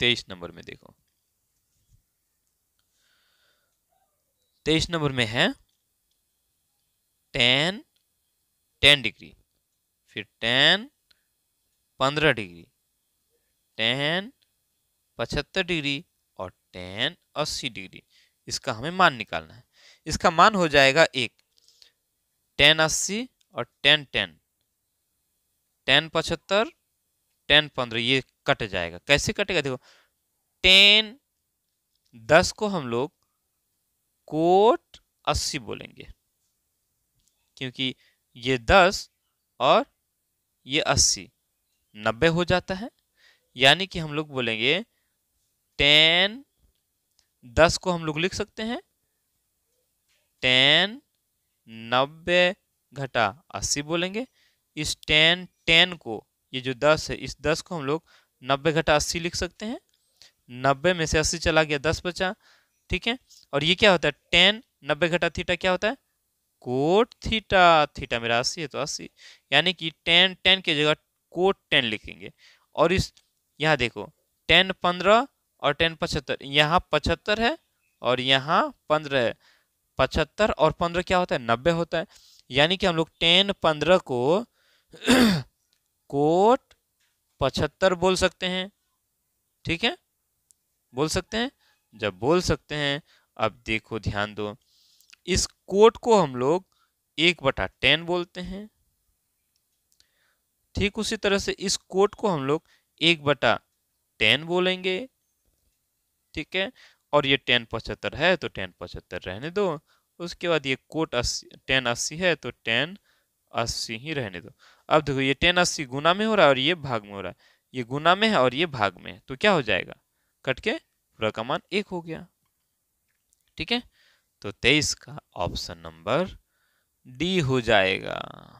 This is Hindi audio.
तेईस नंबर में देखो तेईस नंबर में है टेन टेन डिग्री फिर टेन पंद्रह डिग्री टेन पचहत्तर डिग्री और टेन अस्सी डिग्री इसका हमें मान निकालना है इसका मान हो जाएगा एक टेन अस्सी और टेन टेन टेन पचहत्तर टेन पंद्रह ये कट जाएगा कैसे कटेगा देखो टेन दस को हम लोग कोट अस्सी बोलेंगे क्योंकि ये दस और ये अस्सी नब्बे हो जाता है यानी कि हम लोग बोलेंगे टेन दस को हम लोग लिख सकते हैं टेन नब्बे घटा अस्सी बोलेंगे इस टेन टेन को ये जो दस है इस दस को हम लोग नब्बे घटा अस्सी लिख सकते हैं नब्बे में से अस्सी चला गया दस बचा ठीक है और ये क्या होता है टेन नब्बे घटा थीटा क्या होता है कोट थीटा थीटा मेरा अस्सी है तो अस्सी यानी कि टेन टेन की जगह कोट टेन लिखेंगे और इस यहाँ देखो टेन पंद्रह और टेन पचहत्तर यहाँ पचहत्तर है और यहाँ पंद्रह है पचहत्तर और पंद्रह क्या होता है नब्बे होता है यानी कि हम लोग टेन पंद्रह को कोट पचहत्तर बोल सकते हैं ठीक है बोल सकते हैं जब बोल सकते हैं अब देखो ध्यान दो इस कोट को हम लोग एक बटा टेन बोलते हैं ठीक उसी तरह से इस कोट को हम लोग एक बटा टेन बोलेंगे ठीक है और ये टेन पचहत्तर है तो टेन पचहत्तर रहने दो उसके बाद ये कोट अस्सी टेन अस्सी है तो टेन अस्सी ही रहने दो अब देखो ये टेन अस्सी गुना में हो रहा है और ये भाग में हो रहा है ये गुना में है और ये भाग में है तो क्या हो जाएगा कट के पूरा का मान एक हो गया ठीक है तो तेईस का ऑप्शन नंबर डी हो जाएगा